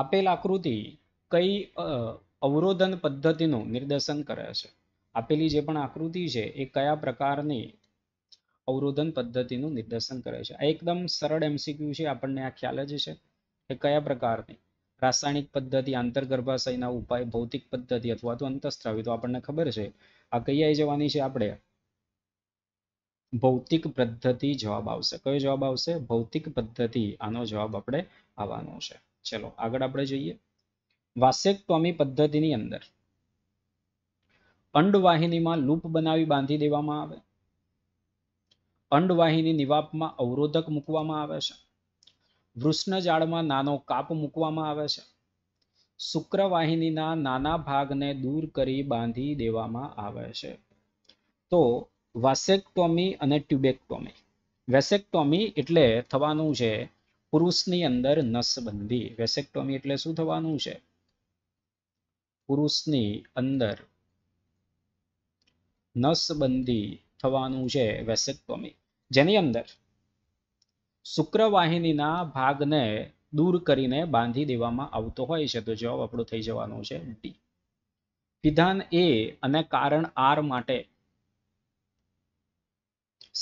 આપેલ આકૃતિ કઈ અવરોધન પદ્ધતિનું નિર્દેશન કરે છે આપેલી જે પણ આકૃતિ છે એ કયા પ્રકારની અવરોધન પદ્ધતિનું નિર્દેશન કરે છે આ એકદમ સરળ એમસીક્યુ છે આપણને આ ખ્યાલ જ છે કે કયા પ્રકારની રાસાયણિક પદ્ધતિ આંતરગર્ભાશયના ઉપાય ભૌતિક પદ્ધતિ અથવા તો અંતસ્ત્રાવી તો આપણને ખબર છે આ કઈ જવાની છે આપણે ભૌતિક પદ્ધતિ જવાબ આવશે કયો જવાબ આવશે ભૌતિક પદ્ધતિ આનો જવાબ આપણે આવવાનો છે ચલો આગળ આપણે જઈએ વાસેક્ટોમી પદ્ધતિની અંદર અંડવાહિનીમાં લૂપ બનાવી બાંધી દેવામાં આવે અંડવાહિની નિવાપમાં અવરોધક મૂકવામાં આવે છે વૃષ્ણ જાળમાં નાનો કાપ મૂકવામાં આવે છે શુક્રવાહિનીના નાના ભાગને દૂર કરી બાંધી દેવામાં આવે છે તો વાસેક્ટોમી અને ટ્યુબેક્ટોમી વેસેક્ટોમી એટલે થવાનું છે પુરુષની અંદર નસબંધી વેસેક્ટોમી એટલે શું થવાનું છે પુરુષની અંદર નસબંધી થવાનું છે વેસેક્ટોમી જેની અંદર શુક્રવાહિનીના ભાગને દૂર કરીને બાંધી દેવામાં આવતો હોય છે તો જવાબ આપણો થઈ જવાનો છે ડી વિધાન એ અને કારણ આર માટે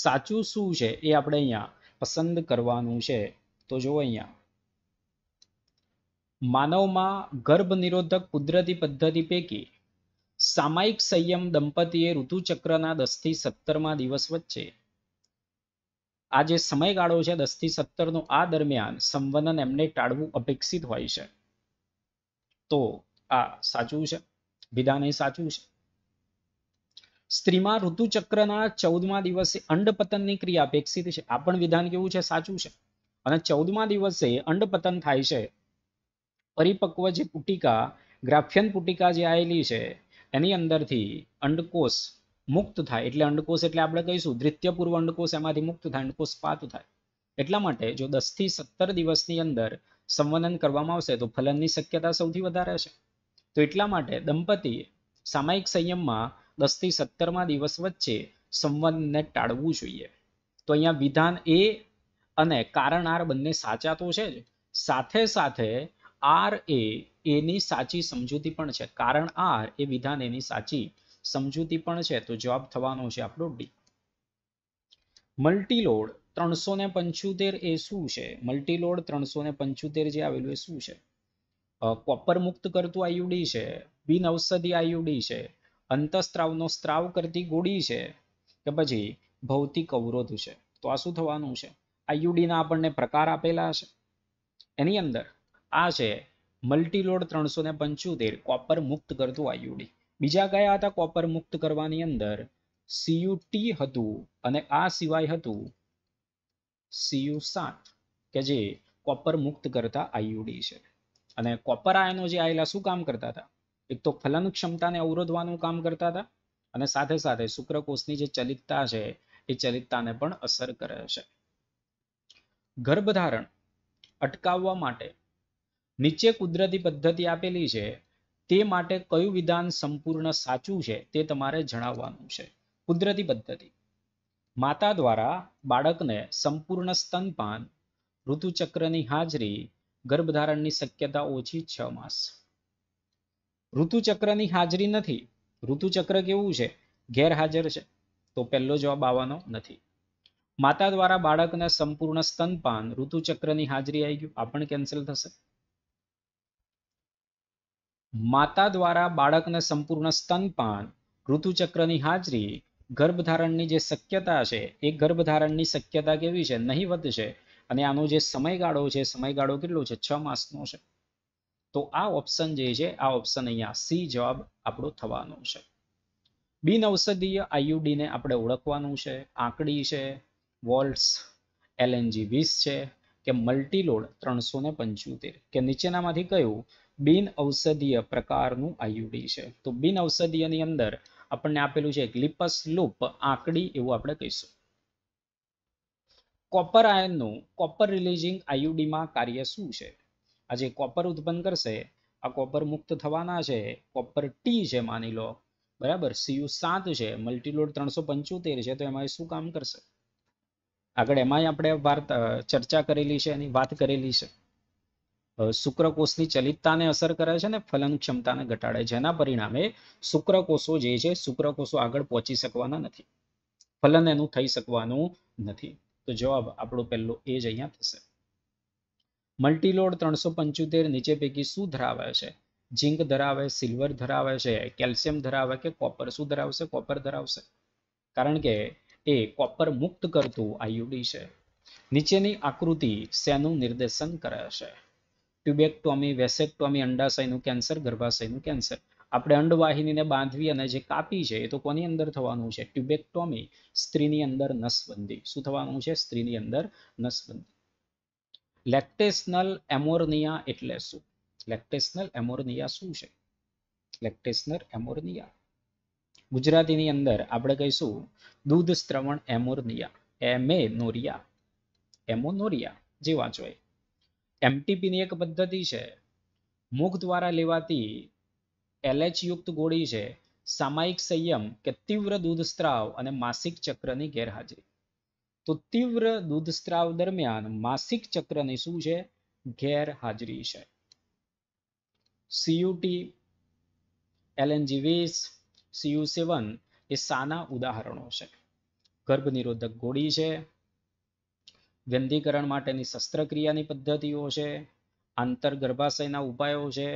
સાચું શું છે એ આપણે અહીંયા પસંદ કરવાનું છે તો જુઓ અહીંયા માનવમાં ગર્ભ નિરોધક કુદરતી પદ્ધતિ પૈકી સામાયિક સંયમ દંપતીએ ઋતુચક્રના દસથી સત્તરમાં દિવસ વચ્ચે આ જે સમયગાળો છે દસથી સત્તરનો આ દરમિયાન સંવનન એમને ટાળવું અપેક્ષિત હોય છે તો આ સાચું છે વિધાન એ સાચું છે સ્ત્રીમાં ઋતુચક્રના ચૌદમાં દિવસે અંડપતનની ક્રિયા અપેક્ષિત છે આ પણ વિધાન કેવું છે સાચું છે અને ચૌદમા દિવસે અંડપતન થાય છે પરિપક્વ જે પુટિકા ગ્રાફ્યન પુટિકા જે આવેલી છે એની અંદરથી અંડકોષ મુક્ત થાય એટલે અંડકોષ એટલે આપણે કહીશું ધૃત્યપૂર્વ અંડકોષ એમાંથી મુક્ત થાય અંડકોષ પાત થાય એટલા માટે જો દસથી સત્તર દિવસની અંદર સંવનન કરવામાં આવશે તો ફલનની શક્યતા સૌથી વધારે છે તો એટલા માટે દંપતીએ સામાયિક સંયમમાં દસથી સત્તરમાં દિવસ વચ્ચે સંવનને ટાળવું જોઈએ તો અહીંયા વિધાન એ અને કારણ આર બંને સાચા તો છે જ સાથે સાથે આર એ એની સાચી સમજૂતી પણ છે કારણ આર એ વિધાન એની સાચી સમજૂતી પણ છે તો જવાબ થવાનો છે આપણો ડી મલ્ટીલોડ ત્રણસો ને પંચોતેર એ શું છે મલ્ટીલોડ ત્રણસો ને પંચોતેર જે આવેલું એ શું છે કોપર મુક્ત કરતું આયુડી છે બિન ઔષધિ આયુડી છે અંતસ્ત્રાવનો સ્ત્રાવ કરતી ગોળી છે કે પછી ભૌતિક અવરોધ છે તો આ શું થવાનું છે આઈયુડીના આપણને પ્રકાર આપેલા હશે એની અંદર આ છે મલ્ટીલોડ ત્રણસો ને પંચોતેર કોપર મુક્ત કરતું આઈયુડી બીજા કયા હતા કોપર મુક્ત કરવાની અંદર સીયુટી હતું અને આ સિવાય હતું સીયુ સાત કે જે કોપર મુક્ત કરતા આઈયુડી છે અને કોપર આયનો જે આયેલા શું કામ કરતા હતા એક તો ફલન ક્ષમતાને અવરોધવાનું કામ કરતા હતા અને સાથે સાથે શુક્રકોષની જે ચલિતતા છે એ ચલિતતાને પણ અસર કરે છે ગર્ભધારણ અટકાવવા માટે નીચે કુદરતી પદ્ધતિ આપેલી છે તે માટે કયું વિધાન સંપૂર્ણ સાચું છે તે તમારે જણાવવાનું છે કુદરતી પદ્ધતિ માતા દ્વારા બાળકને સંપૂર્ણ સ્તનપાન ઋતુચક્રની હાજરી ગર્ભધારણની શક્યતા ઓછી છ માસ ઋતુચક્રની હાજરી નથી ઋતુચક્ર કેવું છે ગેરહાજર છે તો પહેલો જવાબ આવવાનો નથી માતા દ્વારા બાળકને સંપૂર્ણ સ્તનપાન ઋતુચક્રની હાજરી આવી ગયું આ પણ કેન્સલ થશે માતા દ્વારા બાળકને સંપૂર્ણ સ્તનપાન ઋતુચક્રની હાજરી ગર્ભધારણની જે શક્યતા છે એ ગર્ભધારણની શક્યતા કેવી છે નહીં વધશે અને આનો જે સમયગાળો છે સમયગાળો કેટલો છે છ માસનો છે તો આ ઓપ્શન જે છે આ ઓપ્શન અહીંયા સી જવાબ આપણો થવાનો છે બિન ઔષધીય આયુડીને આપણે ઓળખવાનું છે આંકડી છે વોલ્ટ્સ એલએનજી વીસ છે કે મલ્ટીલોડ ત્રણસો ને પંચોતેર કે નીચેનામાંથી કયું બિન ઔષધીય પ્રકારનું આઈયુડી છે તો બિન ઔષધીયની અંદર આપણને આપેલું છે ગ્લિપસ લૂપ આંકડી એવું આપણે કહીશું કોપર આયનનું કોપર રિલીઝિંગ આયુડીમાં કાર્ય શું છે આ જે કોપર ઉત્પન્ન કરશે આ કોપર મુક્ત થવાના છે કોપર ટી છે માની લો બરાબર સીયુ સાત છે મલ્ટીલોડ ત્રણસો પંચોતેર છે તો એમાં શું કામ કરશે આગળ એમાંય આપણે વાર્તા ચર્ચા કરેલી છે એની વાત કરેલી છે શુક્રકોષની ચલિતતાને અસર કરે છે અને ફલન ક્ષમતાને ઘટાડે છે એના પરિણામે શુક્રકોષો જે છે શુક્રકોષો આગળ પહોંચી શકવાના નથી ફલન એનું થઈ શકવાનું નથી તો જવાબ આપણો પહેલો એ જ અહીંયા થશે મલ્ટીલોડ ત્રણસો પંચોતેર નીચે પૈકી શું ધરાવે છે ઝીંક ધરાવે સિલ્વર ધરાવે છે કેલ્શિયમ ધરાવે કે કોપર શું ધરાવશે કોપર ધરાવશે કારણ કે એ કોપર મુક્ત કરતું આઈયુડી છે નીચેની આકૃતિ શેનું નિર્દેશન કરે છે ટ્યુબેક્ટોમી વેસેક્ટોમી અંડાશયનું કેન્સર ગર્ભાશયનું કેન્સર આપણે અંડવાહિનીને બાંધવી અને જે કાપી છે એ તો કોની અંદર થવાનું છે ટ્યુબેક્ટોમી સ્ત્રીની અંદર નસબંધી શું થવાનું છે સ્ત્રીની અંદર નસબંધી લેક્ટેશનલ એમોર્નિયા એટલે શું લેક્ટેશનલ એમોર્નિયા શું છે લેક્ટેશનલ એમોર્નિયા ગુજરાતીની અંદર આપણે કહીશું દૂધ શ્રવણ એમોર્નિયા એમેનોરિયા એમોનોરિયા જેવા જોઈએ એમટીપીની એક પદ્ધતિ છે મુખ દ્વારા લેવાતી એલએચયુક્ત ગોળી છે સામાયિક સંયમ કે તીવ્ર દૂધસ્ત્રાવ અને માસિક ચક્રની ગેરહાજરી તો તીવ્ર દૂધસ્ત્રાવ દરમિયાન માસિક ચક્રની શું છે ગેરહાજરી છે સીયુટી એલએનજી વીસ સીયુ સેવન એ સાના ઉદાહરણો છે ગર્ભ નિરોધક ગોળી છે વ્યંધીકરણ માટેની શસ્ત્રક્રિયાની પદ્ધતિઓ છે આંતર ગર્ભાશયના ઉપાયો છે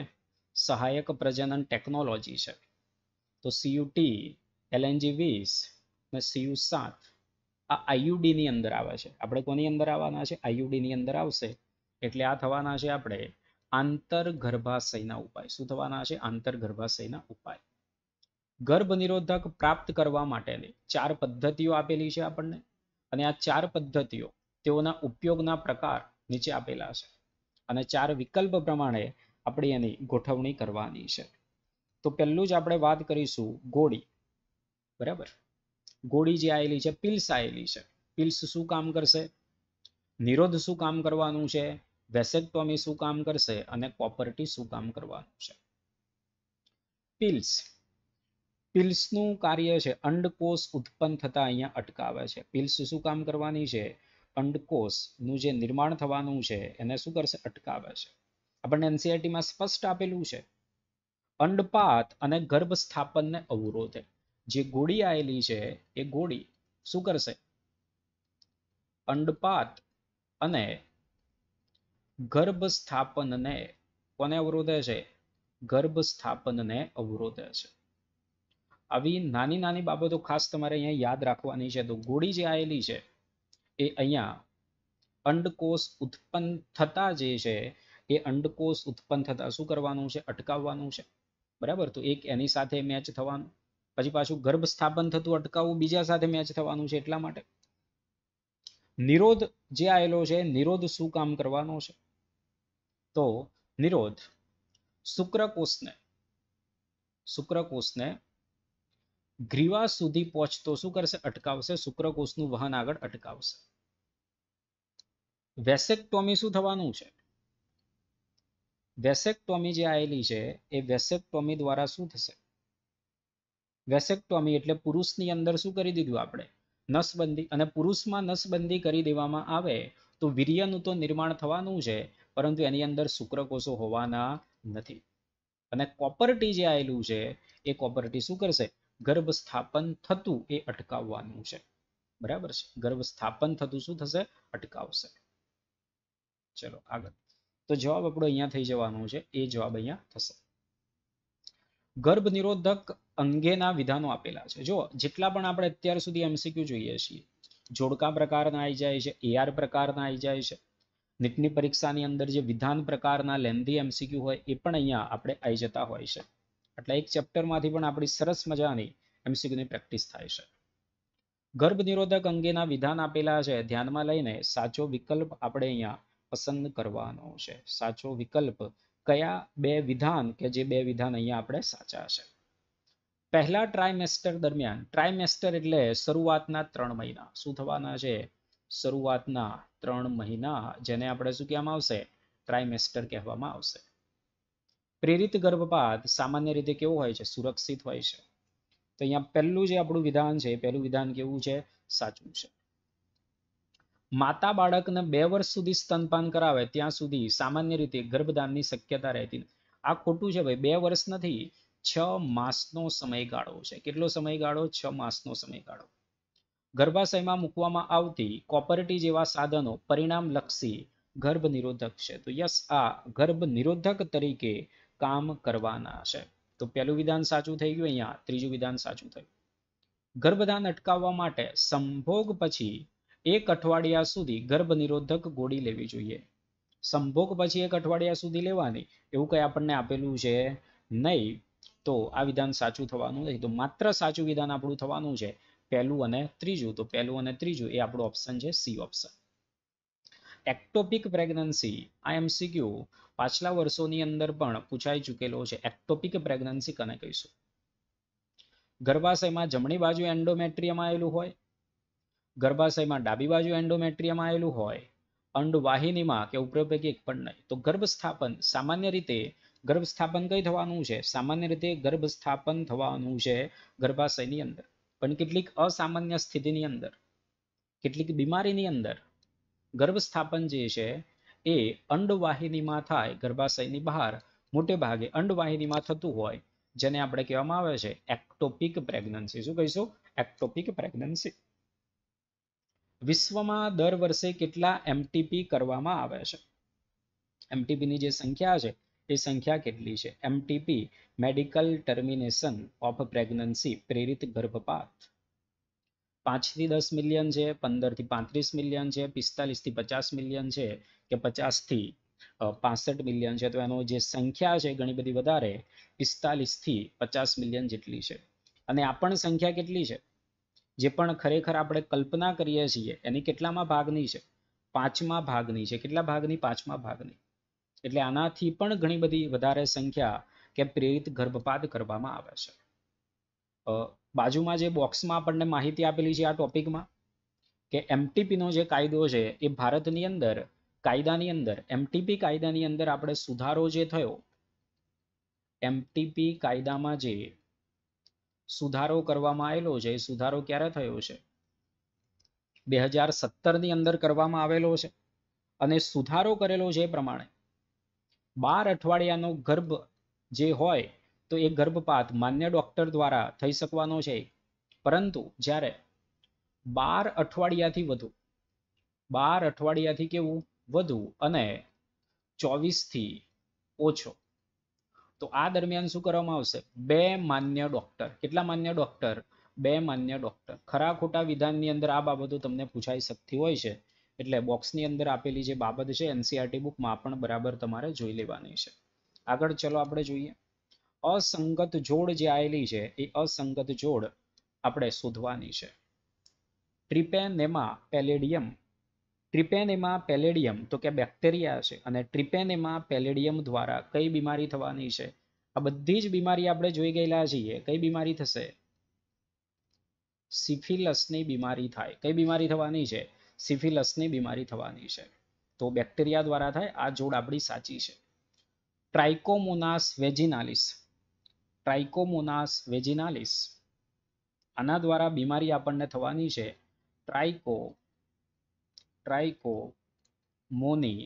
સહાયક પ્રજનન ટેકનોલોજી છે તો સીયુટી એલએનજી વીસ અને સીયુ સાત આ આઈયુડીની અંદર આવે છે આપણે કોની અંદર આવવાના છે આઈયુડીની અંદર આવશે એટલે આ થવાના છે આપણે આંતર ગર્ભાશયના ઉપાય શું થવાના છે આંતર ગર્ભાશયના ઉપાય ગર્ભ નિરોધક પ્રાપ્ત કરવા માટેની ચાર પદ્ધતિઓ આપેલી છે આપણને અને આ ચાર પદ્ધતિઓ તેઓના ઉપયોગના પ્રકાર નીચે આપેલા છે અને ચાર વિકલ્પ પ્રમાણે આપણે એની ગોઠવણી કરવાની છે તો પહેલું જ આપણે વાત કરીશું ગોળી બરાબર ગોળી જે આવેલી છે પિલ્સ આવેલી છે પિલ્સ શું કામ કરશે નિરોધ શું કામ કરવાનું છે વેસેક્ટોમી શું કામ કરશે અને કોપર્ટી શું કામ કરવાનું છે પિલ્સ પિલ્સનું કાર્ય છે અંડકોષ ઉત્પન્ન થતા અહીંયા અટકાવે છે પિલ્સ શું કામ કરવાની છે અંડકોષનું જે નિર્માણ થવાનું છે એને શું કરશે અટકાવે છે આપણને એનસીઆરટીમાં સ્પષ્ટ આપેલું છે અંડપાત અને ગર્ભ સ્થાપનને અવરોધે જે ગોળી આવેલી છે એ ગોળી શું કરશે અંડપાત અને ગર્ભ સ્થાપનને કોને અવરોધે છે ગર્ભ સ્થાપનને અવરોધે છે આવી નાની નાની બાબતો ખાસ તમારે અહીંયા યાદ રાખવાની છે તો ગોળી જે આવેલી છે એ અહીંયા અંડકોષ ઉત્પન્ન થતા જે છે એ અંડકોષ ઉત્પન્ન થતા શું કરવાનું છે અટકાવવાનું છે બરાબર તો એક એની સાથે મેચ થવાનું પછી પાછું ગર્ભ સ્થાપન થતું અટકાવવું બીજા સાથે મેચ થવાનું છે એટલા માટે નિરોધ જે આવેલો છે નિરોધ શું કામ કરવાનો છે તો નિરોધ શુક્રકોષને શુક્રકોષને ગ્રીવા સુધી પહોંચતો શું કરશે અટકાવશે શુક્રકોષનું વહન આગળ અટકાવશે વેસેક્ટોમી શું થવાનું છે વેસેક્ટોમી જે આવેલી છે એ વેસેક્ટોમી દ્વારા શું થશે વેસેક્ટોમી એટલે પુરુષની અંદર શું કરી દીધું આપણે નસબંધી અને પુરુષમાં નસબંધી કરી દેવામાં આવે તો વીર્યનું તો નિર્માણ થવાનું છે પરંતુ એની અંદર શુક્રકોષો હોવાના નથી અને કોપરટી જે આવેલું છે એ કોપરટી શું કરશે ગર્ભ સ્થાપન થતું એ અટકાવવાનું છે બરાબર છે ગર્ભ સ્થાપન થતું શું થશે અટકાવશે ચલો આગળ તો જવાબ આપણો અહીંયા થઈ જવાનો છે એ જવાબ અહીંયા થશે ગર્ભ નિરોધક અંગેના વિધાનો આપેલા છે જો જેટલા પણ આપણે અત્યાર સુધી એમસીક્યુ જોઈએ છીએ જોડકા પ્રકારના આવી જાય છે એઆર પ્રકારના આવી જાય છે નીટની પરીક્ષાની અંદર જે વિધાન પ્રકારના લેન્ધી એમસીક્યુ હોય એ પણ અહીંયા આપણે આવી જતા હોય છે એટલે એક ચેપ્ટરમાંથી પણ આપણી સરસ મજાની એમસીક્યુની પ્રેક્ટિસ થાય છે ગર્ભ નિરોધક અંગેના વિધાન આપેલા છે ધ્યાનમાં લઈને સાચો વિકલ્પ આપણે અહીંયા પસંદ કરવાનો છે સાચો વિકલ્પ કયા બે વિધાન કે જે બે વિધાન અહીંયા આપણે સાચા છે પહેલા ટ્રાઇમેસ્ટર દરમિયાન ટ્રાઇમેસ્ટર એટલે શરૂઆતના ત્રણ મહિના શું થવાના છે શરૂઆતના ત્રણ મહિના જેને આપણે શું કહેવામાં આવશે ટ્રાઇમેસ્ટર કહેવામાં આવશે પ્રેરિત ગર્ભપાત સામાન્ય રીતે કેવો હોય છે સુરક્ષિત હોય છે તો અહીંયા પહેલું જે આપણું વિધાન છે પહેલું વિધાન કેવું છે સાચું છે માતા બાળકને બે વર્ષ સુધી સ્તનપાન કરાવે ત્યાં સુધી સામાન્ય રીતે ગર્ભદાનની શક્યતા રહેતી આ ખોટું છે ભાઈ બે વર્ષ નથી છ માસનો સમયગાળો છે કેટલો સમયગાળો છ માસનો સમયગાળો ગર્ભાશયમાં મૂકવામાં આવતી કોપરટી જેવા સાધનો પરિણામલક્ષી ગર્ભ નિરોધક છે તો યસ આ ગર્ભ નિરોધક તરીકે કામ કરવાના છે તો પહેલું વિધાન સાચું થઈ ગયું અહીંયા ત્રીજું વિધાન સાચું થયું ગર્ભધાન અટકાવવા માટે સંભોગ પછી એક અઠવાડિયા સુધી ગર્ભ નિરોધક ગોળી લેવી જોઈએ સંભોગ પછી એક અઠવાડિયા સુધી લેવાની એવું કંઈ આપણને આપેલું છે નહીં તો આ વિધાન સાચું થવાનું નથી તો માત્ર સાચું વિધાન આપણું થવાનું છે પહેલું અને ત્રીજું તો પહેલું અને ત્રીજું એ આપણું ઓપ્શન છે સી ઓપ્શન એક્ટોપિક પ્રેગ્નન્સી આ એમસીક્યુ પાછલા વર્ષોની અંદર પણ પૂછાઈ ચૂકેલો છે એક્ટોપિક પ્રેગ્નન્સી કને કહીશું ગર્ભાશયમાં જમણી બાજુ એન્ડોમેટ્રિયમ આવેલું હોય ગર્ભાશયમાં ડાબી બાજુ એન્ડોમેટ્રિયમ આવેલું હોય અંડવાહિનીમાં કે ઉપરપૈકી પણ નહીં તો ગર્ભસ્થાપન સામાન્ય રીતે ગર્ભસ્થાપન કઈ થવાનું છે સામાન્ય રીતે ગર્ભસ્થાપન થવાનું છે ગર્ભાશયની અંદર પણ કેટલીક અસામાન્ય સ્થિતિની અંદર કેટલીક બીમારીની અંદર ગર્ભસ્થાપન જે છે એ અંડવાહિનીમાં થાય ગર્ભાશયની બહાર મોટે ભાગે અંડવાહિનીમાં થતું હોય જેને આપણે કહેવામાં આવે છે એક્ટોપિક પ્રેગ્નન્સી શું કહીશું એક્ટોપિક પ્રેગ્નન્સી વિશ્વમાં દર વર્ષે કેટલા એમટીપી કરવામાં આવે છે એમટીપીની જે સંખ્યા છે એ સંખ્યા કેટલી છે MTP medical termination of pregnancy પ્રેરિત ગર્ભપાત પાંચથી દસ મિલિયન છે પંદરથી પાંત્રીસ મિલિયન છે પિસ્તાલીસથી પચાસ મિલિયન છે કે પચાસથી પાસઠ મિલિયન છે તો એનો જે સંખ્યા છે ઘણી બધી વધારે પિસ્તાલીસથી પચાસ મિલિયન જેટલી છે અને આ પણ સંખ્યા કેટલી છે જે પણ ખરેખર આપણે કલ્પના કરીએ છીએ એની કેટલામાં ભાગની છે પાંચમા ભાગની છે કેટલા ભાગની પાંચમા ભાગની એટલે આનાથી પણ ઘણી બધી વધારે સંખ્યા કે પ્રેરિત ગર્ભપાત કરવામાં આવે છે બાજુમાં જે બોક્સમાં આપણને માહિતી આપેલી છે આ ટોપિકમાં કે એમટીપીનો જે કાયદો છે એ ભારતની અંદર કાયદાની અંદર એમટીપી કાયદાની અંદર આપણે સુધારો જે થયો એમટીપી કાયદામાં જે સુધારો કરવામાં આવેલો છે એ સુધારો ક્યારે થયો છે બે હજાર સત્તરની અંદર કરવામાં આવેલો છે અને સુધારો કરેલો છે એ પ્રમાણે બાર અઠવાડિયાનો ગર્ભ જે હોય તો એ ગર્ભપાત માન્ય ડોક્ટર દ્વારા થઈ શકવાનો છે પરંતુ જ્યારે બાર અઠવાડિયાથી વધુ બાર અઠવાડિયાથી કેવું વધુ અને ચોવીસથી ઓછો તો આ દરમિયાન શું કરવામાં આવશે બે માન્ય ડોક્ટર કેટલા માન્ય ડૉક્ટર બે માન્ય ડૉક્ટર ખરા ખોટા વિધાનની અંદર આ બાબતો તમને પૂછાઈ શકતી હોય છે એટલે બોક્સની અંદર આપેલી જે બાબત છે એનસીઆરટી બુકમાં પણ બરાબર તમારે જોઈ લેવાની છે આગળ ચલો આપણે જોઈએ અસંગત જોડ જે આવેલી છે એ અસંગત જોડ આપણે શોધવાની છે ટ્રિપેનેમા પેલેડિયમ ટ્રિપેનેમા પેલેડિયમ તો કે બેક્ટેરિયા છે અને ટ્રિપેનેમા પેલેડિયમ દ્વારા કઈ બીમારી થવાની છે આ બધી જ બીમારી આપણે જોઈ ગયેલા છીએ કઈ બીમારી થશે સિફિલસની બીમારી થાય કઈ બીમારી થવાની છે સિફિલસની બીમારી થવાની છે તો બેક્ટેરિયા દ્વારા થાય આ જોડ આપણી સાચી છે ટ્રાઇકોમોનાસ વેજિનાલિસ ટ્રાઇકોમોનાસ વેજિનાલિસ આના દ્વારા બીમારી આપણને થવાની છે ટ્રાઇકો ટ્રાઇકો મોની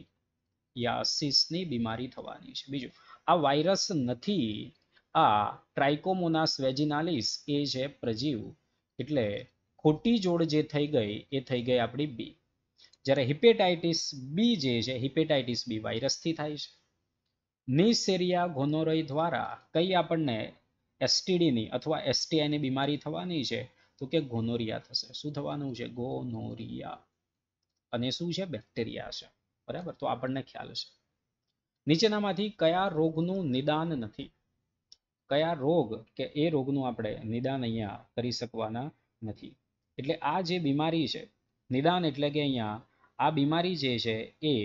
યાસિસની બીમારી થવાની છે બીજું આ વાયરસ નથી આ ટ્રાઇકોમોનાસ વેજિનાલિસ એ છે પ્રજીવ એટલે ખોટી જોડ જે થઈ ગઈ એ થઈ ગઈ આપણી બી જ્યારે હિપેટાઇટિસ બી જે છે હિપેટાઇટિસ બી વાયરસથી થાય છે નિસેરિયા ગોનોરોય દ્વારા કઈ આપણને એસટીડીની અથવા એસટીઆઈની બીમારી થવાની છે તો કે ગોનોરિયા થશે શું થવાનું છે ગોનોરિયા અને શું છે બેક્ટેરિયા છે બરાબર તો આપણને ખ્યાલ છે નીચેનામાંથી કયા રોગનું નિદાન નથી કયા રોગ કે એ રોગનું આપણે નિદાન અહીંયા કરી શકવાના નથી એટલે આ જે બીમારી છે નિદાન એટલે કે અહીંયા આ બીમારી જે છે એ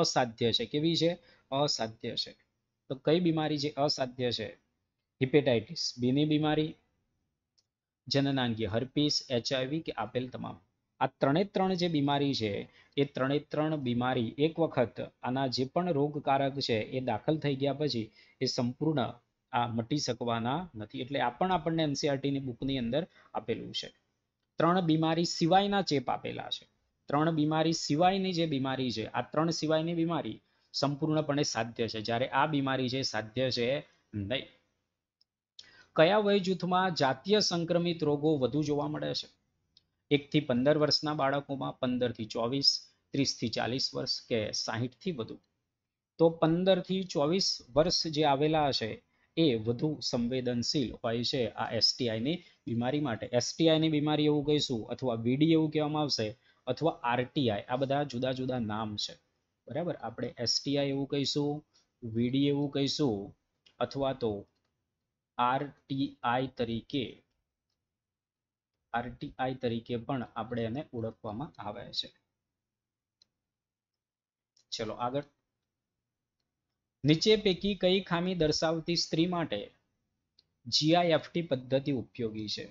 અસાધ્ય છે કેવી છે અસાધ્ય છે તો કઈ બીમારી જે અસાધ્ય છે હિપેટાઇટિસ બીની બીમારી જનનાંગીય હર્પીસ એચઆઈવી કે આપેલ તમામ આ ત્રણે ત્રણ જે બીમારી છે એ ત્રણે ત્રણ બીમારી એક વખત આના જે પણ રોગકારક છે એ દાખલ થઈ ગયા પછી એ સંપૂર્ણ આ મટી શકવાના નથી એટલે આ પણ આપણને એનસીઆરટીની બુકની અંદર આપેલું છે ત્રણ બીમારી સિવાયના ચેપ આપેલા છે ત્રણ બીમારી સિવાયની જે બીમારી છે આ ત્રણ સિવાયની બીમારી સંપૂર્ણપણે સાધ્ય છે જ્યારે આ બીમારી છે સાધ્ય છે નહીં કયા વય જૂથમાં જાતીય સંક્રમિત રોગો વધુ જોવા મળે છે એકથી પંદર વર્ષના બાળકોમાં પંદરથી ચોવીસ ત્રીસથી ચાલીસ વર્ષ કે સાહીઠથી વધુ તો પંદરથી ચોવીસ વર્ષ જે આવેલા હશે એ વધુ સંવેદનશીલ હોય છે આ એસટીઆઈની બીમારી માટે એસટીઆઈની બીમારી એવું કહીશું અથવા વીડી એવું કહેવામાં આવશે અથવા આરટીઆઈ આ બધા જુદા જુદા નામ છે બરાબર આપણે STI એવું કહીશું VD એવું કહીશું અથવા તો RTI તરીકે RTI તરીકે પણ આપણે એને ઓળખવામાં આવે છે ચલો આગળ નીચે પૈકી કઈ ખામી દર્શાવતી સ્ત્રી માટે જીઆઈએફટી પદ્ધતિ ઉપયોગી છે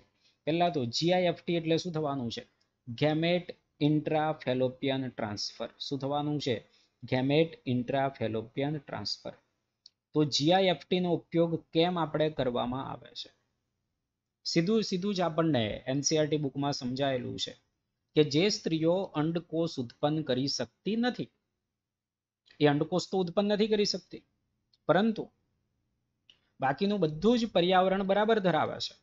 પહેલા તો જીઆઈએફટી એટલે શું થવાનું છે ગેમેટ ઇન્ટ્રાફેલોપિયન ટ્રાન્સફર શું થવાનું છે ગેમેટ ઇન્ટ્રાફેલોપિયન ટ્રાન્સફર તો જીઆઈએફટીનો ઉપયોગ કેમ આપણે કરવામાં આવે છે સીધું સીધું જ આપણને એનસીઆરટી e બુકમાં સમજાયેલું છે કે જે સ્ત્રીઓ અંડકોષ ઉત્પન્ન કરી શકતી નથી એ અંડકોષ તો ઉત્પન્ન નથી કરી શકતી પરંતુ બાકીનું બધું જ પર્યાવરણ બરાબર ધરાવે છે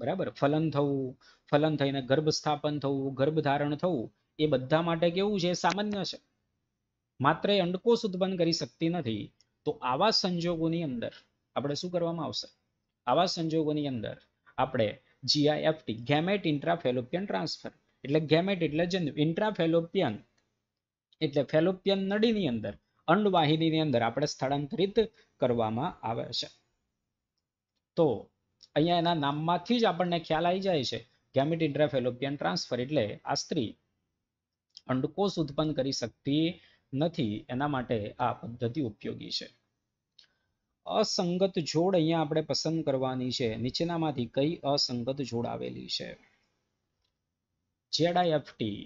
બરાબર ફલન થવું ફલન થઈને ગર્ભ સ્થાપન થવું ગર્ભ ધારણ થવું એ બધા માટે કેવું છે સામાન્ય છે માત્ર એ અંડકોષ ઉત્પન્ન કરી શકતી નથી તો આવા સંજોગોની અંદર આપણે શું કરવામાં આવશે આવા સંજોગોની અંદર આપણે જીઆઈએફટી ગેમેટ ઇન્ટ્રાફેલોપિયન ટ્રાન્સફર એટલે ગેમેટ એટલે જન્મ ઇન્ટ્રાફેલોપિયન એટલે ફેલોપિયન નળીની અંદર અંડવાહિનીની અંદર આપણે સ્થળાંતરિત કરવામાં આવે છે તો અહીંયા એના નામમાંથી જ આપણને ખ્યાલ આવી જાય છે ગેમેટ ઇન્ટ્રાફેલોપિયન ટ્રાન્સફર એટલે આ સ્ત્રી અંડકોષ ઉત્પન્ન કરી શકતી નથી એના માટે આ પદ્ધતિ ઉપયોગી છે અસંગત જોડ અહીંયા આપણે પસંદ કરવાની છે નીચેનામાંથી કઈ અસંગત જોડ આવેલી છે જેડાએફટી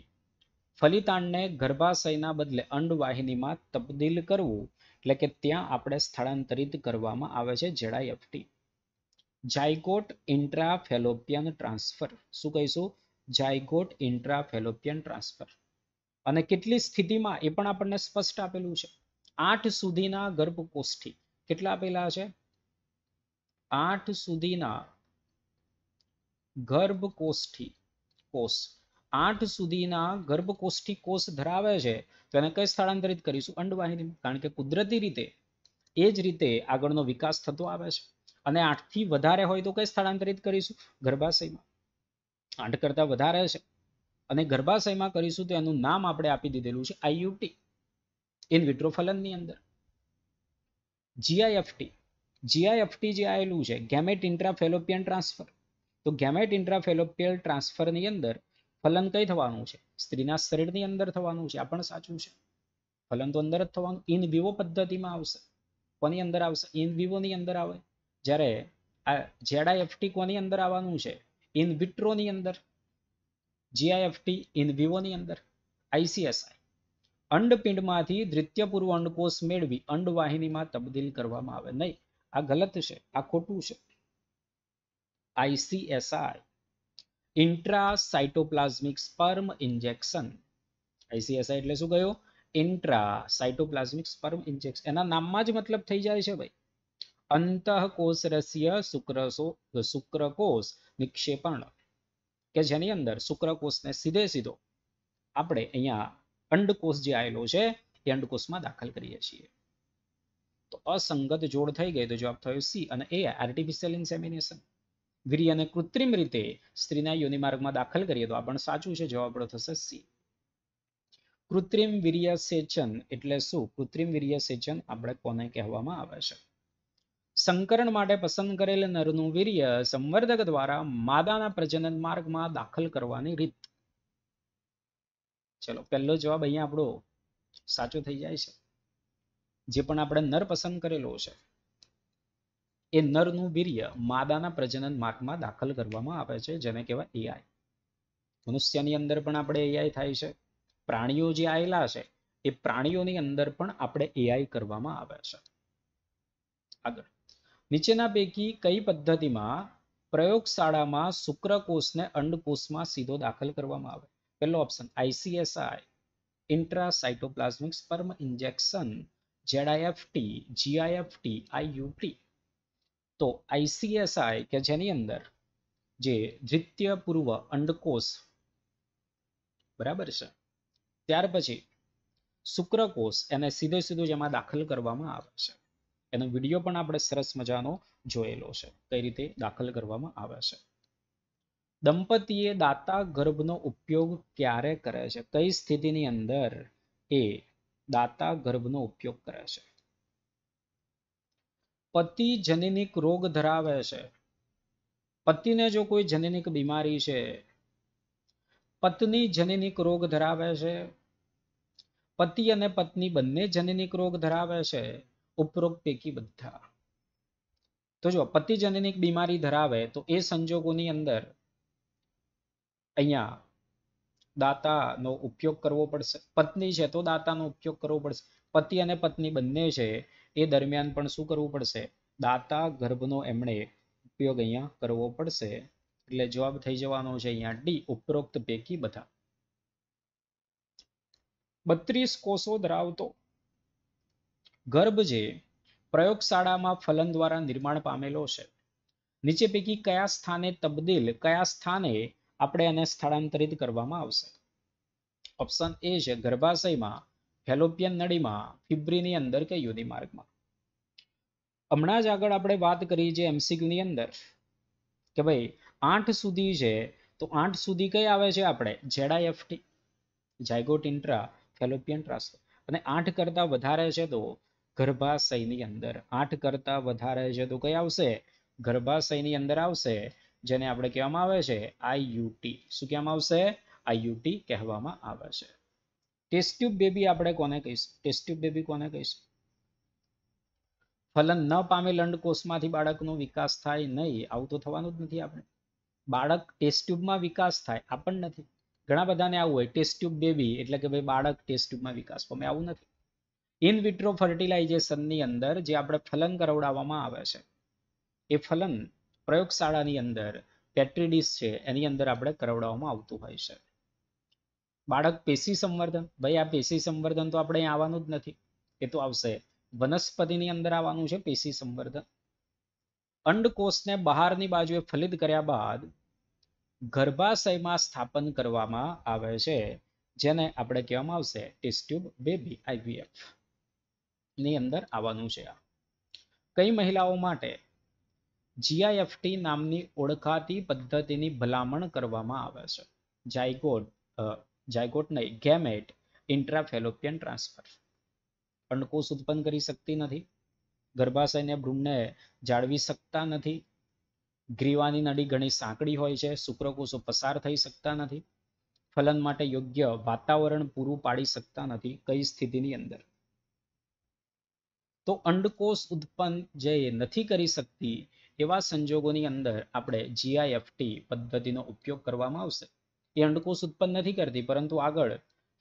ફલિતાંડને ગર્ભાશયના બદલે અંડવાહિનીમાં તબદીલ કરવું એટલે કે ત્યાં આપણે સ્થળાંતરિત કરવામાં આવે છે જેડાએફટી જાયગોટ ઇન્ટ્રાફેલોપિયન ટ્રાન્સફર શું કહીશું જાયગોટ ઇન્ટ્રાફેલોપિયન ટ્રાન્સફર અને કેટલી સ્થિતિમાં એ પણ આપણને સ્પષ્ટ આપેલું છે આઠ સુધીના ગર્ભકોષ્ઠી કેટલા આપેલા છે આઠ સુધીના ગર્ભકોષ્ઠી કોષ આઠ સુધીના ગર્ભકોષ્ઠી કોષ ધરાવે છે તો એને કઈ સ્થળાંતરિત કરીશું અંડવાહિની કારણ કે કુદરતી રીતે એ જ રીતે આગળનો વિકાસ થતો આવે છે અને આઠથી વધારે હોય તો કઈ સ્થળાંતરિત કરીશું ગર્ભાશયમાં આઠ કરતા વધારે છે અને ગર્ભાશયમાં કરીશું તો એનું નામ આપણે આપી દીધેલું છે આઈયુટી ઇન વિટ્રો ફલનની અંદર જીઆઈએફટી જીઆઈએફટી જે આવેલું છે ગેમેટ ઇન્ટ્રાફેલોપિયન ટ્રાન્સફર તો ગેમેટ ઇન્ટ્રાફેલોપિયલ ટ્રાન્સફરની અંદર ફલન કઈ થવાનું છે સ્ત્રીના શરીરની અંદર થવાનું છે આ પણ સાચું છે ફલન તો અંદર જ થવાનું ઇન વિવો પદ્ધતિમાં આવશે કોની અંદર આવશે ઇન વિવોની અંદર આવે જ્યારે આ જેડા એફટી કોની અંદર આવવાનું છે ઇન વિટ્રોની અંદર જીઆઈએફટી ઇન વિવોની અંદર આઈસીએસઆઈ અંડપિંડમાંથી દ્વિતીયપૂર્વ અંડકોષ મેળવી અંડવાહિનીમાં તબદીલ કરવામાં આવે નહીં આ ગલત છે આ ખોટું છે ICSI intra cytoplasmic sperm injection ICSI એટલે શું ગયો ઇન્ટ્રા સાઇટોપ્લાઝમિક સ્પર્મ ઇન્જેક્શન એના નામમાં જ મતલબ થઈ જાય છે ભાઈ અંતઃકોષ અંતઃકોષરસ્ય શુક્રસો શુક્રકોષ નિક્ષેપણ કે જેની અંદર શુક્રકોષને સીધે સીધો આપણે અહીંયા અંડકોષ જે આવેલો છે એ અંડકોષમાં દાખલ કરીએ છીએ તો અસંગત જોડ થઈ ગઈ તો જવાબ થયો સી અને એ આર્ટિફિશિયલ ઇન્સેમિનેશન વીર્યને કૃત્રિમ રીતે સ્ત્રીના યોનિમાર્ગમાં દાખલ કરીએ તો આ પણ સાચું છે જવાબ આપણો થશે સી કૃત્રિમ વીર્ય સેચન એટલે શું કૃત્રિમ વીર્ય સેચન આપણે કોને કહેવામાં આવે છે સંકરણ માટે પસંદ કરેલ નરનું વીર્ય સંવર્ધક દ્વારા માદાના પ્રજનન માર્ગમાં દાખલ કરવાની રીત ચલો પહેલો જવાબ અહીંયા આપણો સાચો થઈ જાય છે જે પણ આપણે નર પસંદ કરેલો છે એ નરનું વીર્ય માદાના પ્રજનન માર્ગમાં દાખલ કરવામાં આવે છે જેને કહેવાય એઆઈ મનુષ્યની અંદર પણ આપણે એઆઈ થાય છે પ્રાણીઓ જે આવેલા છે એ પ્રાણીઓની અંદર પણ આપણે એઆઈ કરવામાં આવે છે આગળ નીચેના પૈકી કઈ પદ્ધતિમાં પ્રયોગશાળામાં શુક્રકોષને અંડકોષમાં સીધો દાખલ કરવામાં આવે પહેલો option ICSI intracytoplasmic sperm injection ZIFT GIFT IUT તો આઈસીએસઆઈ કે જેની અંદર જે દ્વિતીય પૂર્વ અંડકોષ બરાબર છે ત્યાર પછી શુક્રકોષ એને સીધો સીધો જેમાં દાખલ કરવામાં આવે છે એનો વિડીયો પણ આપણે સરસ મજાનો જોયેલો છે કઈ રીતે દાખલ કરવામાં આવે છે દંપતીએ દાતા ગર્ભનો ઉપયોગ ક્યારે કરે છે કઈ સ્થિતિની અંદર એ દાતા ગર્ભનો ઉપયોગ કરે છે પતિ જનનિક રોગ ધરાવે છે પતિને જો કોઈ જનનિક બીમારી છે પત્ની જનનિક રોગ ધરાવે છે પતિ અને પત્ની બંને જનનિક રોગ ધરાવે છે ઉપરોક્ત પૈકી બધા તો જો પતિજનનિક બીમારી ધરાવે તો એ સંજોગોની અંદર અહીંયા દાતાનો ઉપયોગ કરવો પડશે પત્ની છે તો દાતાનો ઉપયોગ કરવો પડશે પતિ અને પત્ની બંને છે એ દરમિયાન પણ શું કરવું પડશે દાતા ગર્ભનો એમણે ઉપયોગ અહીંયા કરવો પડશે એટલે જવાબ થઈ જવાનો છે અહીંયા ડી ઉપરોક્ત પૈકી બધા બત્રીસ કોષો ધરાવતો ગર્ભ જે પ્રયોગશાળામાં ફલન દ્વારા નિર્માણ પામેલો છે નીચે પૈકી કયા સ્થાને તબદીલ કયા સ્થાને આપણે એને સ્થળાંતરિત કરવામાં આવશે ઓપ્શન એ છે ગર્ભાશયમાં ફેલોપિયન નળીમાં ફિબ્રીની અંદર કે યોની હમણાં જ આગળ આપણે વાત કરી છે એમસીક્યુની અંદર કે ભાઈ આઠ સુધી છે તો આઠ સુધી કઈ આવે છે આપણે ZIFT zygote intra fallopian transfer અને આઠ કરતા વધારે છે તો ગર્ભાશયની અંદર આઠ કરતા વધારે છે તો કઈ આવશે ગર્ભાશયની અંદર આવશે જેને આપણે કહેવામાં આવે છે આઈયુટી શું કહેવામાં આવશે આઈયુટી કહેવામાં આવે છે ટેસ્ટ્યુબ બેબી આપણે કોને કહીશું ટેસ્ટ્યુબ બેબી કોને કહીશું ફલન ન પામેલ અંડકોષમાંથી બાળકનો વિકાસ થાય નહીં આવું તો થવાનું જ નથી આપણે બાળક ટેસ્ટ્યુબમાં વિકાસ થાય આ પણ નથી ઘણા બધાને આવું હોય ટેસ્ટ્યુબ બેબી એટલે કે ભાઈ બાળક ટેસ્ટ્યુબમાં વિકાસ પામે આવું નથી ઇન વિટ્રો ફર્ટિલાઇઝેશનની અંદર જે આપણે ફલન કરવડાવવામાં આવે છે એ ફલન પ્રયોગશાળાની અંદર પેટ્રીડિસ છે એની અંદર આપણે કરવડાવવામાં આવતું હોય છે બાળક પેશી સંવર્ધન ભાઈ આ પેશી સંવર્ધન તો આપણે આવવાનું જ નથી એ તો આવશે વનસ્પતિની અંદર આવવાનું છે પેશી સંવર્ધન અંડકોષને બહારની બાજુએ ફલિત કર્યા બાદ ગર્ભાશયમાં સ્થાપન કરવામાં આવે છે જેને આપણે કહેવામાં આવશે ટેસ્ટ્યુબ બેબી આઈવીએફ ની અંદર આવવાનું છે કઈ મહિલાઓ માટે જીઆઈએફટી નામની ઓળખાતી પદ્ધતિની ભલામણ કરવામાં આવે છે જાયગોટ જાયગોટ નહીં ગેમેટ ઇન્ટ્રાફેલોપિયન ટ્રાન્સફર અંડકોષ ઉત્પન્ન કરી શકતી નથી ગર્ભાશયને ભ્રૂણને જાળવી શકતા નથી ગ્રીવાની નડી ઘણી સાંકડી હોય છે શુક્રકોષો પસાર થઈ શકતા નથી ફલન માટે યોગ્ય વાતાવરણ પૂરું પાડી શકતા નથી કઈ સ્થિતિની અંદર તો અંડકોષ ઉત્પન્ન જે નથી કરી શકતી એવા સંજોગોની અંદર આપણે જીઆઈએફટી પદ્ધતિનો ઉપયોગ કરવામાં આવશે એ અંડકોષ ઉત્પન્ન નથી કરતી પરંતુ આગળ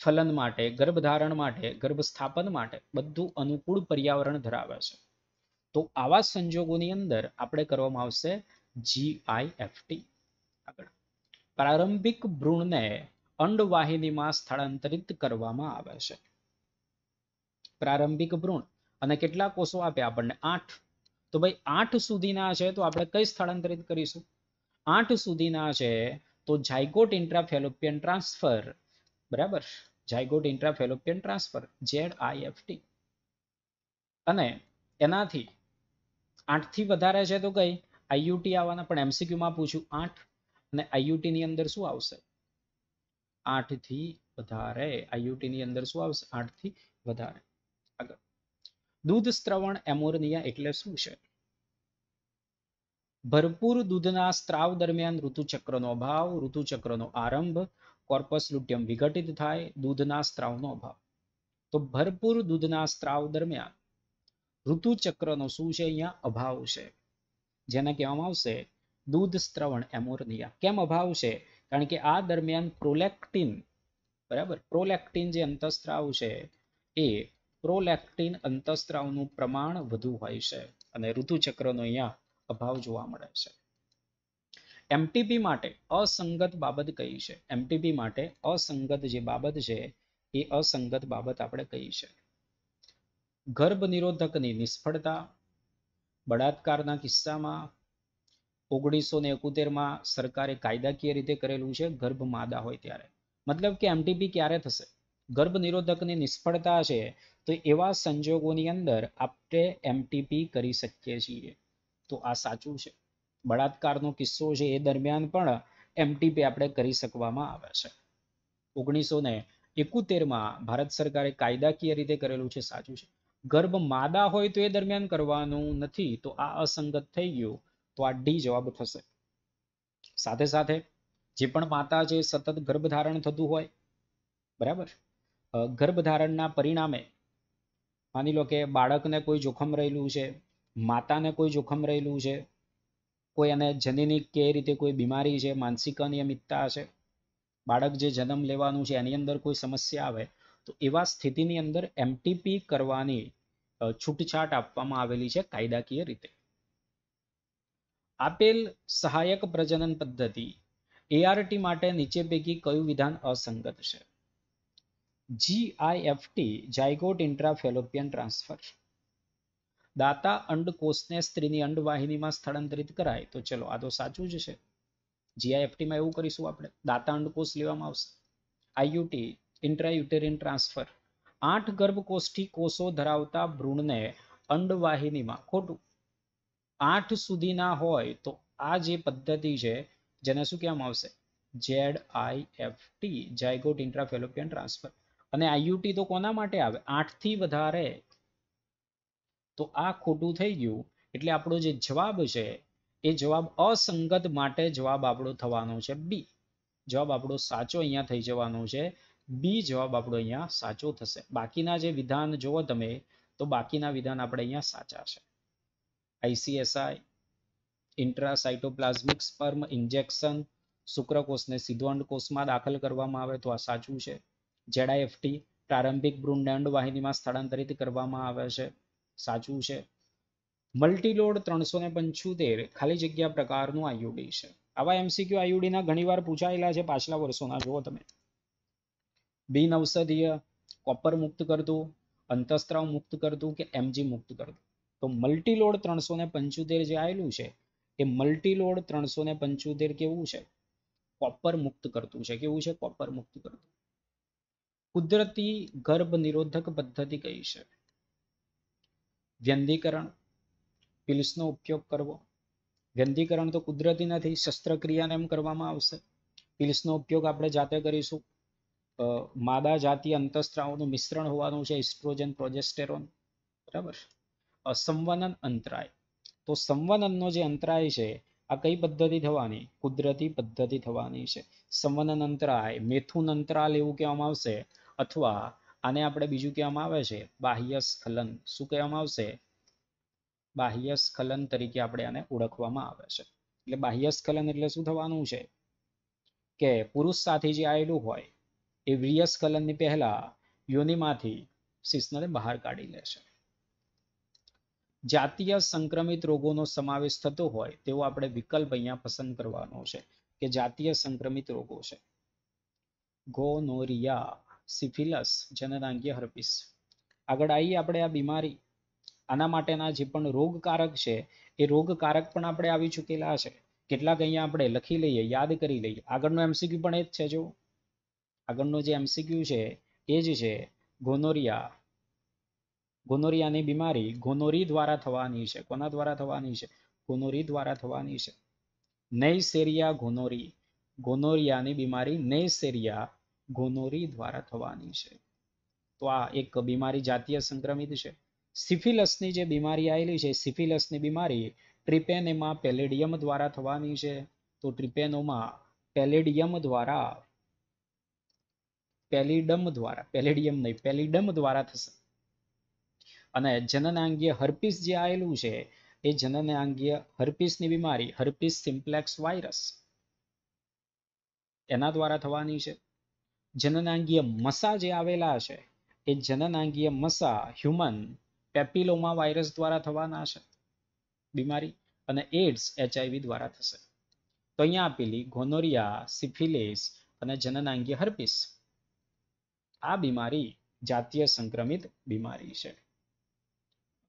ફલન માટે ગર્ભધારણ માટે ગર્ભસ્થાપન માટે બધું અનુકૂળ પર્યાવરણ ધરાવે છે તો આવા સંજોગોની અંદર આપણે કરવામાં આવશે જીઆઈએફટી આગળ પ્રારંભિક ભ્રૂણને અંડવાહિનીમાં સ્થળાંતરિત કરવામાં આવે છે પ્રારંભિક ભ્રૂણ અને કેટલા કોષો આપ્યા આપણને આઠ તો ભાઈ આઠ સુધીના છે તો આપણે કઈ સ્થળાંતરિત કરીશું આઠ સુધીના છે તો જાયગોટ ઇન્ટ્રાફેલોપિયન ટ્રાન્સફર બરાબર zygote intrafallopian transfer Z IFT અને એનાથી આઠથી વધારે છે તો કઈ આઈયુટી આવવાના પણ એમસીક્યુમાં પૂછ્યું આઠ અને આઈયુટીની અંદર શું આવશે આઠથી વધારે આઈયુટીની અંદર શું આવશે આઠથી વધારે આગળ દૂધ સ્ત્રવણ એમોરનિયા એટલે શું છે ભરપૂર દૂધના સ્ત્રાવ દરમિયાન ઋતુચક્રનો અભાવ ઋતુચક્રનો આરંભ કોર્પસ લુટિયમ વિઘટિત થાય દૂધના સ્ત્રાવનો અભાવ તો ભરપૂર દૂધના સ્ત્રાવ દરમિયાન ઋતુચક્રનો શું છે અહીંયા અભાવ છે જેને કહેવામાં આવશે દૂધ સ્ત્રવણ એમોરનિયા કેમ અભાવ છે કારણ કે આ દરમિયાન પ્રોલેક્ટિન બરાબર પ્રોલેક્ટિન જે અંતસ્ત્રાવ છે એ પ્રોલેક્ટિન અંતઃસ્ત્રાવનું પ્રમાણ વધુ હોય છે અને ઋતુચક્રનો અહીંયા અભાવ જોવા મળે છે એમટીપી માટે અસંગત બાબત કઈ છે એમટીપી માટે અસંગત જે બાબત છે એ અસંગત બાબત આપણે કહી છે ગર્ભ નિરોધકની નિષ્ફળતા બળાત્કારના કિસ્સામાં ઓગણીસો ને એકોતેરમાં સરકારે કાયદાકીય રીતે કરેલું છે ગર્ભ માદા હોય ત્યારે મતલબ કે એમટીપી ક્યારે થશે ગર્ભ નિરોધકની નિષ્ફળતા છે તો એવા સંજોગોની અંદર આપણે એમટીપી કરી શકીએ છીએ તો આ સાચું છે બળાત્કારનો કિસ્સો છે એ દરમિયાન પણ એમટીપી આપણે કરી શકવામાં આવે છે ઓગણીસો ને એકોતેરમાં ભારત સરકારે કાયદાકીય રીતે કરેલું છે સાચું છે ગર્ભ માદા હોય તો એ દરમિયાન કરવાનું નથી તો આ અસંગત થઈ ગયું તો આ ડી જવાબ થશે સાથે સાથે જે પણ માતા છે સતત ગર્ભ ધારણ થતું હોય બરાબર ગર્ભધારણના પરિણામે માની લો કે બાળકને કોઈ જોખમ રહેલું છે માતાને કોઈ જોખમ રહેલું છે કોઈ એને જનીની કે રીતે કોઈ બીમારી છે માનસિક અનિયમિતતા છે બાળક જે જન્મ લેવાનું છે એની અંદર કોઈ સમસ્યા આવે તો એવા સ્થિતિની અંદર એમટીપી કરવાની છૂટછાટ આપવામાં આવેલી છે કાયદાકીય રીતે આપેલ સહાયક પ્રજનન પદ્ધતિ એઆરટી માટે નીચે પૈકી કયું વિધાન અસંગત છે જીઆઈએફટી જાયગોટ ઇન્ટ્રાફેલોપિયન ટ્રાન્સફર દાતા અંડકોષને સ્ત્રીની અંડવાહિનીમાં સ્થળાંતરિત કરાય તો ચલો આ તો સાચું જ છે જીઆઈએફટીમાં એવું કરીશું આપણે દાતા અંડકોષ લેવામાં આવશે આઈયુટી ઇન્ટ્રાયુટેરિન ટ્રાન્સફર આઠ ગર્ભકોષથી કોષો ધરાવતા ભ્રૂણને અંડવાહિનીમાં ખોટું આઠ સુધીના હોય તો આ જે પદ્ધતિ છે જેને શું કહેવામાં આવશે Z I F T zygote intrafallopian transfer અને આઈયુટી તો કોના માટે આવે આઠથી વધારે તો આ ખોટું થઈ ગયું એટલે આપણો જે જવાબ છે એ જવાબ અસંગત માટે જવાબ આપણો થવાનો છે બી જવાબ આપણો સાચો અહીંયા થઈ જવાનો છે બી જવાબ આપણો અહીંયા સાચો થશે બાકીના જે વિધાન જોવો તમે તો બાકીના વિધાન આપણે અહીંયા સાચા છે આઈસીએસઆઈ ઇન્ટ્રાસાઇટોપ્લાઝમિક સ્પર્મ ઇન્જેક્શન શુક્રકોષને સીધો કોષમાં દાખલ કરવામાં આવે તો આ સાચું છે જેડા પ્રારંભિક ભ્રૂણદંડ વાહિનીમાં સ્થળાંતરિત કરવામાં આવે છે સાચું છે મલ્ટીલોડ ત્રણસો ને પંચોતેર ખાલી જગ્યા પ્રકારનું આયુડી છે આવા એમસીક્યુ આયુડીના ઘણીવાર પૂછાયેલા છે પાછલા વર્ષોના જુઓ તમે બિન ઔષધીય કોપર મુક્ત કરતું અંતસ્ત્રાવ મુક્ત કરતું કે એમજી મુક્ત કરતું તો મલ્ટીલોડ ત્રણસો ને પંચોતેર જે આવેલું છે એ મલ્ટીલોડ ત્રણસો ને પંચોતેર કેવું છે કોપર મુક્ત કરતું છે કેવું છે કોપર મુક્ત કરતું કુદરતી ગર્ભ નિરોધક પદ્ધતિ કઈ છે વ્યંધીકરણ પિલ્સનો ઉપયોગ કરવો વ્યંધીકરણ તો કુદરતી નથી શસ્ત્રક્રિયાને એમ કરવામાં આવશે પિલ્સનો ઉપયોગ આપણે જાતે કરીશું માદા જાતિ અંતસ્ત્રાવનું મિશ્રણ હોવાનું છે ઇસ્ટ્રોજન પ્રોજેસ્ટેરોન બરાબર સંવનન અંતરાય તો સંવનનનો જે અંતરાય છે આ કઈ પદ્ધતિ થવાની કુદરતી પદ્ધતિ થવાની છે સંવનન અંતરાય મેથુન અંતરાલ એવું કહેવામાં આવશે અથવા આને આપણે બીજું કહેવામાં આવે છે બાહ્ય સ્ખલન શું કહેવામાં આવશે બાહ્ય સ્ખલન તરીકે આપણે આને ઓળખવામાં આવે છે એટલે બાહ્ય સ્ખલન એટલે શું થવાનું છે કે પુરુષ સાથે જે આવેલું હોય એ વીર્ય સ્ખલનની પહેલા યોનિમાંથી શિશ્નને બહાર કાઢી લે છે જાતીય સંક્રમિત રોગોનો સમાવેશ થતો હોય તેવો આપણે વિકલ્પ અહીંયા પસંદ કરવાનો છે કે જાતીય સંક્રમિત રોગો છે ગોનોરિયા સિફિલસ જનનાંગીય હર્પીસ આગળ આવીએ આપણે આ બીમારી આના માટેના જે પણ રોગકારક છે એ રોગકારક પણ આપણે આવી ચૂકેલા છે કેટલાક અહીંયા આપણે લખી લઈએ યાદ કરી લઈએ આગળનો એમસીક્યુ પણ એ જ છે જો આગળનો જે એમસીક્યુ છે એ જ છે ગોનોરિયા ગોનોરિયાની બીમારી ગોનોરી દ્વારા થવાની છે કોના દ્વારા થવાની છે ગોનોરી દ્વારા થવાની છે નૈસેરિયા ગોનોરી ગોનોરિયાની બીમારી નૈસેરિયા ગોનોરી દ્વારા થવાની છે તો આ એક બીમારી જાતીય સંક્રમિત છે સિફિલસની જે બીમારી આવેલી છે સિફિલસની બીમારી ટ્રિપેનેમાં પેલેડિયમ દ્વારા થવાની છે તો ટ્રિપેનોમાં પેલેડિયમ દ્વારા પેલિડમ દ્વારા પેલેડિયમ નહીં પેલિડમ દ્વારા થશે અને જનનાંગીય હર્પીસ જે આવેલું છે એ જનનાંગીય હર્પિસની બીમારી હર્પિસ સિમ્પ્લેક્સ વાયરસ એના દ્વારા થવાની છે જનનાંગીય મસા જે આવેલા છે એ જનનાંગીય મસા હ્યુમન પેપિલોમા વાયરસ દ્વારા થવાના છે બીમારી અને એડ્સ એચઆઈવી દ્વારા થશે તો અહીંયા આપેલી ગોનોરિયા સિફિલિસ અને જનનાંગીય હર્પિસ આ બીમારી જાતીય સંક્રમિત બીમારી છે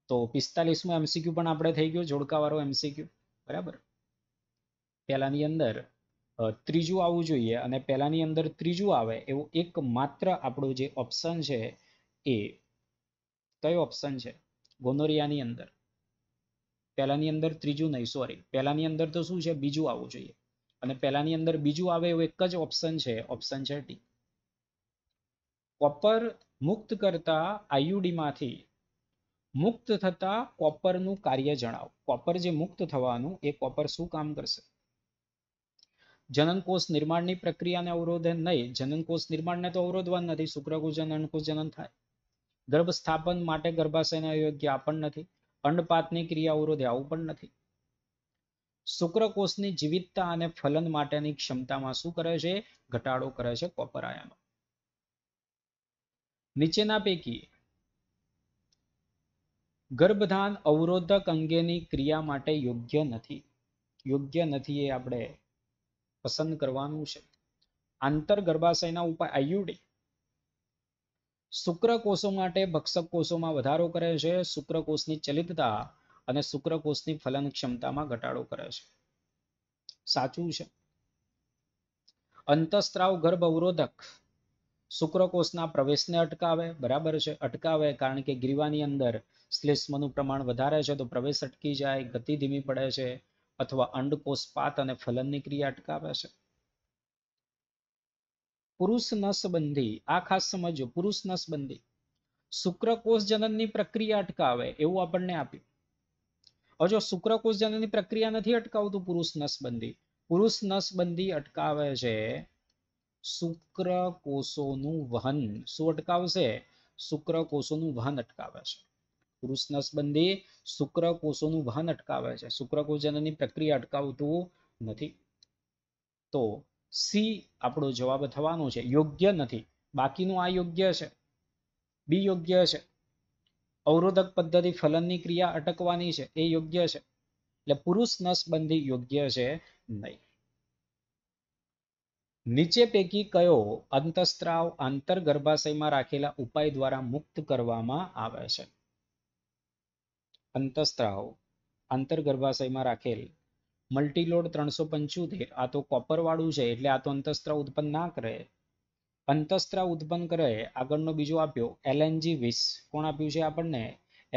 તો પિસ્તાલીસમું એમસીક્યુ પણ આપણે થઈ ગયો જોડકાવાળો એમસીક્યુ બરાબર પહેલાની અંદર ત્રીજું આવવું જોઈએ અને પહેલાંની અંદર ત્રીજું આવે એવું એકમાત્ર આપણું જે ઓપ્શન છે એ કયો ઓપ્શન છે ગોનોરિયાની અંદર પહેલાંની અંદર ત્રીજું નહીં સોરી પહેલાંની અંદર તો શું છે બીજું આવવું જોઈએ અને પહેલાંની અંદર બીજું આવે એવું એક જ ઓપ્શન છે ઓપ્શન છે ટી કોપર મુક્ત કરતા આઈયુડીમાંથી મુક્ત થતા કોપરનું કાર્ય જણાવો કોપર જે મુક્ત થવાનું એ કોપર શું કામ કરશે જનનકોષ નિર્માણની પ્રક્રિયાને અવરોધે નહીં જનનકોષ નિર્માણને તો અવરોધવાનું નથી શુક્રકોષ જનન જનન થાય ગર્ભ સ્થાપન માટે ગર્ભાશયને અયોગ્ય આ પણ નથી અંડપાતની ક્રિયા અવરોધે આવું પણ નથી શુક્રકોષની જીવિતતા અને ફલન માટેની ક્ષમતામાં શું કરે છે ઘટાડો કરે છે કોપરાયનો નીચેના પૈકી ગર્ભધાન અવરોધક અંગેની ક્રિયા માટે યોગ્ય નથી યોગ્ય નથી એ આપણે પસંદ કરવાનું છે આંતર ગર્ભાશયના ઉપાય આયુડી શુક્રકોષો માટે ભક્ષક કોષોમાં વધારો કરે છે શુક્રકોષની ચલિતતા અને શુક્રકોષની ફલન ક્ષમતામાં ઘટાડો કરે છે સાચું છે અંતઃસ્ત્રાવ ગર્ભ અવરોધક શુક્રકોષના પ્રવેશને અટકાવે બરાબર છે અટકાવે કારણ કે ગ્રીવાની અંદર શ્લેષ્મનું પ્રમાણ વધારે છે તો પ્રવેશ અટકી જાય ગતિ ધીમી પડે છે અથવા અંડકોષ પાત અને ફલનની ક્રિયા અટકાવે છે પુરુષ નસબંધી આ ખાસ સમજો પુરુષ નસબંધી શુક્રકોષ જનનની પ્રક્રિયા અટકાવે એવું આપણને આપ્યું હવે જો શુક્રકોષ જનનની પ્રક્રિયા નથી અટકાવતું પુરુષ નસબંધી પુરુષ નસબંધી અટકાવે છે શુક્રકોષોનું વહન શું અટકાવશે શુક્રકોષોનું વહન અટકાવે છે પુરુષ નસબંધી શુક્ર કોષોનું વહન અટકાવે છે શુક્રકોજનની પ્રક્રિયા અટકાવતું નથી તો સી આપણો જવાબ થવાનો છે યોગ્ય નથી બાકીનું આ યોગ્ય છે બી યોગ્ય છે અવરોધક પદ્ધતિ ફલનની ક્રિયા અટકવાની છે એ યોગ્ય છે એટલે પુરુષ નસબંધી યોગ્ય છે નહીં નીચે પૈકી કયો અંતસ્ત્રાવ આંતર ગર્ભાશયમાં રાખેલા ઉપાય દ્વારા મુક્ત કરવામાં આવે છે અંતઃસ્ત્રાવ આંતરગર્ભાશયમાં રાખેલ મલ્ટીલોડ ત્રણસો પંચોતેર આ તો કોપરવાળું છે એટલે આ તો અંતસ્ત્રાવ ઉત્પન્ન ના કરે અંતઃસ્ત્રાવ ઉત્પન્ન કરે આગળનો બીજો આપ્યો એલએનજી વીસ કોણ આપ્યું છે આપણને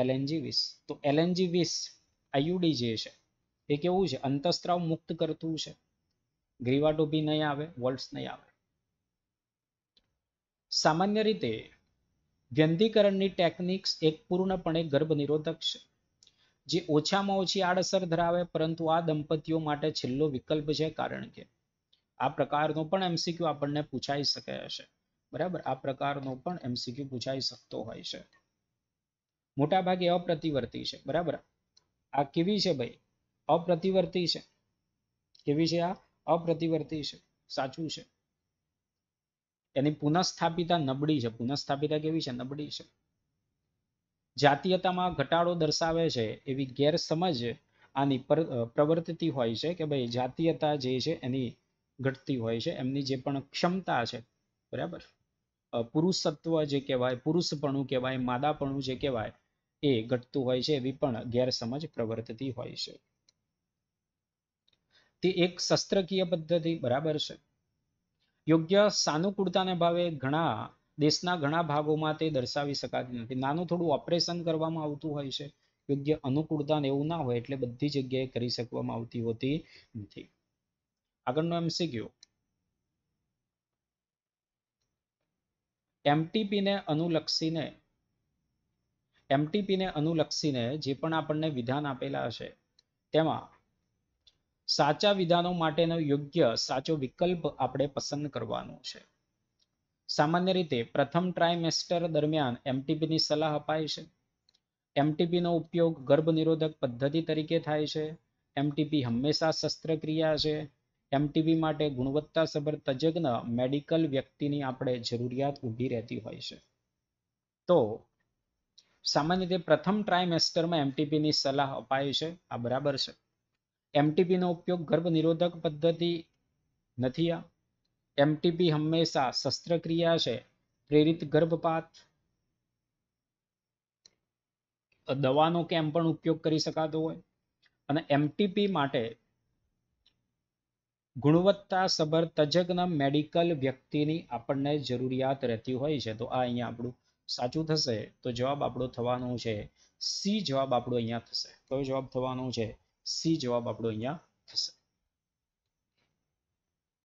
એલએનજી વીસ તો એલએનજી વીસ આયુડી જે છે એ કેવું છે અંતઃસ્ત્રાવ મુક્ત કરતું છે ગ્રીવાટોપી નહીં આવે વોલ્ટ્સ નહીં આવે સામાન્ય રીતે વ્યંધીકરણની ટેકનિક્સ એક પૂર્ણપણે ગર્ભનિરોધક છે જે ઓછામાં ઓછી આડઅસર ધરાવે પરંતુ આ દંપતીઓ માટે છેલ્લો વિકલ્પ છે કારણ કે આ પ્રકારનો પણ એમસીક્યુ આપણને પૂછાઈ શકે છે બરાબર આ પ્રકારનો પણ એમસીક્યુ પૂછાઈ શકતો હોય છે મોટાભાગે અપ્રતિવર્તી છે બરાબર આ કેવી છે ભાઈ અપ્રતિવર્તી છે કેવી છે આ અપ્રતિવર્તી છે સાચું છે એની પુનઃસ્થાપિતા નબળી છે પુનઃસ્થાપિતા કેવી છે નબળી છે જાતીયતામાં ઘટાડો દર્શાવે છે એવી ગેરસમજ આની પર પ્રવર્તતી હોય છે કે ભાઈ જાતીયતા જે છે એની ઘટતી હોય છે એમની જે પણ ક્ષમતા છે બરાબર પુરુષત્વ જે કહેવાય પુરુષપણું કહેવાય માદાપણું જે કહેવાય એ ઘટતું હોય છે એવી પણ ગેરસમજ પ્રવર્તતી હોય છે તે એક શસ્ત્રકીય પદ્ધતિ બરાબર છે યોગ્ય સાનુકૂળતાને ભાવે ઘણા દેશના ઘણા ભાગોમાં તે દર્શાવી શકાતી નથી નાનું થોડું ઓપરેશન કરવામાં આવતું હોય છે યોગ્ય અનુકૂળતા ને એવું ના હોય એટલે બધી જગ્યાએ કરી શકવામાં આવતી હોતી નથી આગળનો એમસીક્યુ એમટીપીને અનુલક્ષીને એમટીપીને અનુલક્ષીને જે પણ આપણને વિધાન આપેલા હશે તેમાં સાચા વિધાનો માટેનો યોગ્ય સાચો વિકલ્પ આપણે પસંદ કરવાનો છે સામાન્ય રીતે પ્રથમ ટ્રાઇમેસ્ટર દરમિયાન એમટીપીની સલાહ અપાય છે એમટીપીનો ઉપયોગ ગર્ભનિરોધક પદ્ધતિ તરીકે થાય છે એમટીપી હંમેશા શસ્ત્રક્રિયા છે એમટીબી માટે ગુણવત્તાસભર તજજ્ઞ મેડિકલ વ્યક્તિની આપણે જરૂરિયાત ઊભી રહેતી હોય છે તો સામાન્ય રીતે પ્રથમ ટ્રાઇમેસ્ટરમાં એમટીપીની સલાહ અપાય છે આ બરાબર છે એમટીપીનો ઉપયોગ ગર્ભનિરોધક પદ્ધતિ નથી આ એમટીપી હંમેશા શસ્ત્રક્રિયા છે પ્રેરિત ગર્ભપાત દવાનો કેમ પણ ઉપયોગ કરી શકાતો હોય અને એમટીપી માટે ગુણવત્તા સભર તજજ્ઞ મેડિકલ વ્યક્તિની આપણને જરૂરિયાત રહેતી હોય છે તો આ અહીંયા આપણું સાચું થશે તો જવાબ આપણો થવાનો છે સી જવાબ આપણો અહીંયા થશે કયો જવાબ થવાનો છે સી જવાબ આપણો અહીંયા થશે